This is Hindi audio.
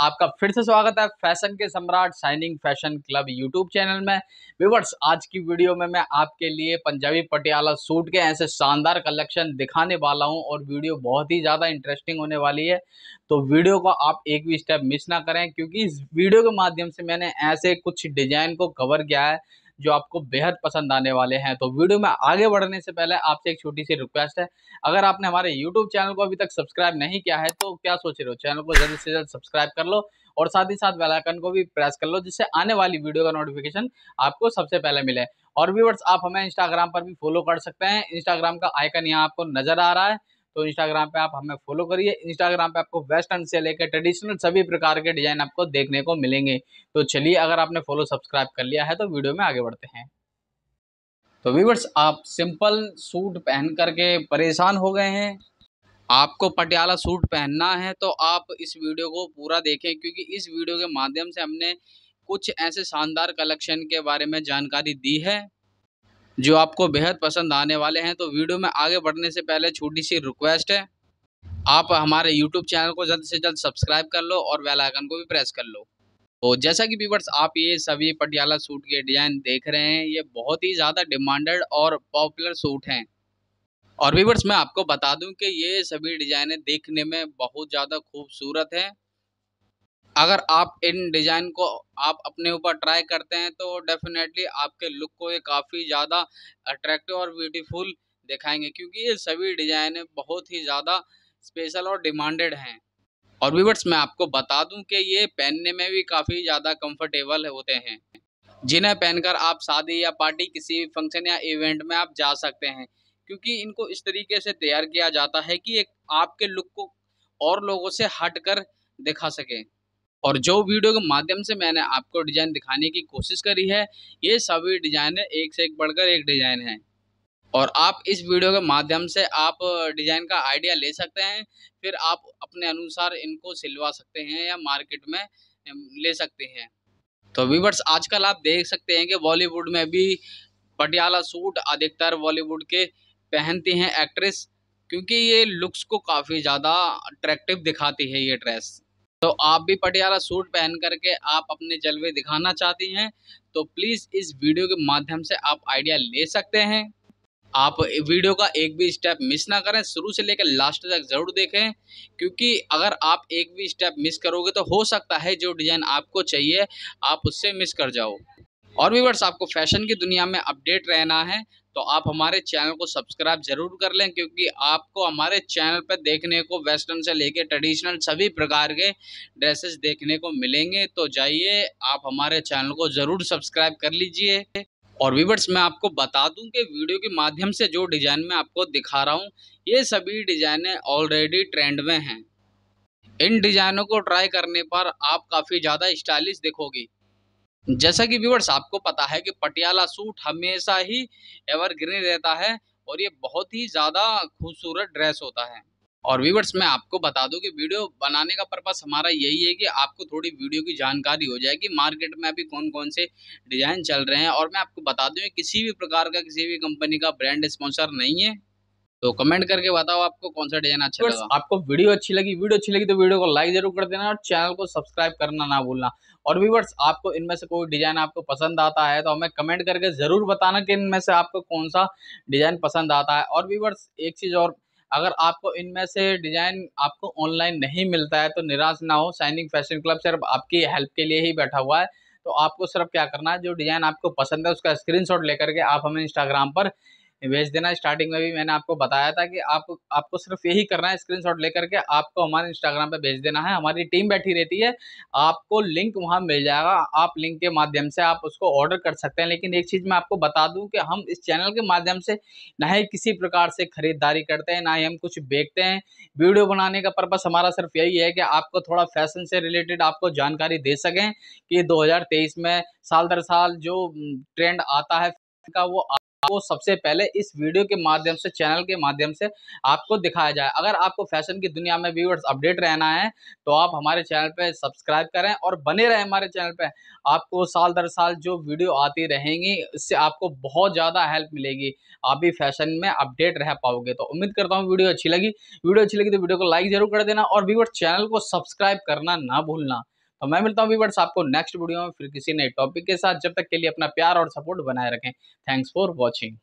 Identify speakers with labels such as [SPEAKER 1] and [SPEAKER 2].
[SPEAKER 1] आपका फिर से स्वागत है फैशन के सम्राट shining fashion club YouTube channel में व्यूवर्स आज की वीडियो में मैं आपके लिए पंजाबी पटियाला सूट के ऐसे शानदार कलेक्शन दिखाने वाला हूं और वीडियो बहुत ही ज़्यादा इंटरेस्टिंग होने वाली है तो वीडियो को आप एक भी स्टेप मिस ना करें क्योंकि इस वीडियो के माध्यम से मैंने ऐसे कुछ डिजाइन को कवर किया है जो आपको बेहद पसंद आने वाले हैं तो वीडियो में आगे बढ़ने से पहले आपसे एक छोटी सी रिक्वेस्ट है अगर आपने हमारे यूट्यूब चैनल को अभी तक सब्सक्राइब नहीं किया है तो क्या सोच रहे हो चैनल को जल्द से जल्द सब्सक्राइब कर लो और साथ ही साथ बेलाइकन को भी प्रेस कर लो जिससे आने वाली वीडियो का नोटिफिकेशन आपको सबसे पहले मिले और व्यूवर्स आप हमें इंस्टाग्राम पर भी फॉलो कर सकते हैं इंस्टाग्राम का आइकन यहाँ आपको नजर आ रहा है तो इंस्टाग्राम पे आप हमें फॉलो करिए इंस्टाग्राम पे आपको वेस्टर्न से लेकर ट्रेडिशनल सभी प्रकार के डिजाइन आपको देखने को मिलेंगे तो चलिए अगर आपने फॉलो सब्सक्राइब कर लिया है तो वीडियो में आगे बढ़ते हैं तो व्यूवर्स आप सिंपल सूट पहन करके परेशान हो गए हैं आपको पटियाला सूट पहनना है तो आप इस वीडियो को पूरा देखें क्योंकि इस वीडियो के माध्यम से हमने कुछ ऐसे शानदार कलेक्शन के बारे में जानकारी दी है जो आपको बेहद पसंद आने वाले हैं तो वीडियो में आगे बढ़ने से पहले छोटी सी रिक्वेस्ट है आप हमारे यूट्यूब चैनल को जल्द से जल्द सब्सक्राइब कर लो और बेल आइकन को भी प्रेस कर लो तो जैसा कि व्यूवर्स आप ये सभी पटियाला सूट के डिज़ाइन देख रहे हैं ये बहुत ही ज़्यादा डिमांडेड और पॉपुलर सूट हैं और व्यूवर्स मैं आपको बता दूं कि ये सभी डिज़ाइनें देखने में बहुत ज़्यादा खूबसूरत हैं अगर आप इन डिज़ाइन को आप अपने ऊपर ट्राई करते हैं तो डेफिनेटली आपके लुक को ये काफ़ी ज़्यादा अट्रैक्टिव और ब्यूटीफुल दिखाएंगे क्योंकि ये सभी डिज़ाइन बहुत ही ज़्यादा स्पेशल और डिमांडेड हैं और व्यूवर्स मैं आपको बता दूं कि ये पहनने में भी काफ़ी ज़्यादा कंफर्टेबल होते हैं जिन्हें पहनकर आप शादी या पार्टी किसी फंक्शन या इवेंट में आप जा सकते हैं क्योंकि इनको इस तरीके से तैयार किया जाता है कि एक आपके लुक को और लोगों से हट कर दिखा सके और जो वीडियो के माध्यम से मैंने आपको डिज़ाइन दिखाने की कोशिश करी है ये सभी डिज़ाइन एक से एक बढ़कर एक डिज़ाइन है और आप इस वीडियो के माध्यम से आप डिज़ाइन का आइडिया ले सकते हैं फिर आप अपने अनुसार इनको सिलवा सकते हैं या मार्केट में ले सकते हैं तो वीवर्स आजकल आप देख सकते हैं कि बॉलीवुड में भी पटियाला सूट अधिकतर बॉलीवुड के पहनती हैं एक्ट्रेस क्योंकि ये लुक्स को काफ़ी ज़्यादा अट्रैक्टिव दिखाती है ये ड्रेस तो आप भी पटियाला सूट पहन करके आप अपने जलवे दिखाना चाहती हैं तो प्लीज़ इस वीडियो के माध्यम से आप आइडिया ले सकते हैं आप वीडियो का एक भी स्टेप मिस ना करें शुरू से लेकर लास्ट तक ज़रूर देखें क्योंकि अगर आप एक भी स्टेप मिस करोगे तो हो सकता है जो डिज़ाइन आपको चाहिए आप उससे मिस कर जाओ और वीवर्स आपको फैशन की दुनिया में अपडेट रहना है तो आप हमारे चैनल को सब्सक्राइब जरूर कर लें क्योंकि आपको हमारे चैनल पर देखने को वेस्टर्न से लेके ट्रेडिशनल सभी प्रकार के ड्रेसेस देखने को मिलेंगे तो जाइए आप हमारे चैनल को ज़रूर सब्सक्राइब कर लीजिए और वीवर्स मैं आपको बता दूं कि वीडियो के माध्यम से जो डिज़ाइन मैं आपको दिखा रहा हूँ ये सभी डिजाइने ऑलरेडी ट्रेंड में हैं इन डिज़ाइनों को ट्राई करने पर आप काफ़ी ज़्यादा स्टाइलिश दिखोगी जैसा कि व्यूवर्स आपको पता है कि पटियाला सूट हमेशा ही एवरग्रीन रहता है और ये बहुत ही ज़्यादा खूबसूरत ड्रेस होता है और व्यूवर्स मैं आपको बता दूं कि वीडियो बनाने का पर्पज़ हमारा यही है कि आपको थोड़ी वीडियो की जानकारी हो जाए कि मार्केट में अभी कौन कौन से डिज़ाइन चल रहे हैं और मैं आपको बता दूं किसी भी प्रकार का किसी भी कंपनी का ब्रांड स्पॉन्सर नहीं है तो कमेंट करके बताओ आपको कौन सा डिजाइन अच्छा लगा आपको वीडियो अच्छी लगी वीडियो अच्छी लगी तो वीडियो को लाइक जरूर कर देना और चैनल को सब्सक्राइब करना ना भूलना और व्यूवर्स आपको इनमें से कोई डिजाइन आपको पसंद आता है तो हमें कमेंट करके जरूर बताना कि इनमें से आपको कौन सा डिजाइन पसंद आता है और व्यूवर्स एक चीज और अगर आपको इनमें से डिजाइन आपको ऑनलाइन नहीं मिलता है तो निराश ना हो शाइनिंग फैशन क्लब सिर्फ आपकी हेल्प के लिए ही बैठा हुआ है तो आपको सिर्फ क्या करना है जो डिजाइन आपको पसंद है उसका स्क्रीनशॉट लेकर के आप हमें इंस्टाग्राम पर भेज देना स्टार्टिंग में भी मैंने आपको बताया था कि आप आपको सिर्फ यही करना है शॉट लेकर के आपको हमारे इंस्टाग्राम पे भेज देना है हमारी टीम बैठी रहती है आपको लिंक वहाँ मिल जाएगा आप लिंक के माध्यम से आप उसको ऑर्डर कर सकते हैं लेकिन एक चीज़ मैं आपको बता दूँ कि हम इस चैनल के माध्यम से ना ही किसी प्रकार से ख़रीदारी करते हैं ना ही हम कुछ बेचते हैं वीडियो बनाने का पर्पज़ हमारा सिर्फ यही है कि आपको थोड़ा फैशन से रिलेटेड आपको जानकारी दे सकें कि 2023 में साल दर साल जो ट्रेंड mm, आता है का वो आपको सबसे पहले इस वीडियो के माध्यम से चैनल के माध्यम से आपको दिखाया जाए अगर आपको फैशन की दुनिया में व्यूवर्स अपडेट रहना है तो आप हमारे चैनल पर सब्सक्राइब करें और बने रहें हमारे चैनल पर आपको साल दर साल जो वीडियो आती रहेंगी इससे आपको बहुत ज़्यादा हेल्प मिलेगी आप भी फैशन में अपडेट रह पाओगे तो उम्मीद करता हूँ वीडियो अच्छी लगी वीडियो अच्छी लगी तो वीडियो को लाइक ज़रूर कर देना और व्यूवर्स चैनल को सब्सक्राइब करना ना भूलना तो मैं मिलता हूँ वीवर्स आपको नेक्स्ट वीडियो में फिर किसी नए टॉपिक के साथ जब तक के लिए अपना प्यार और सपोर्ट बनाए रखें थैंक्स फॉर वॉचिंग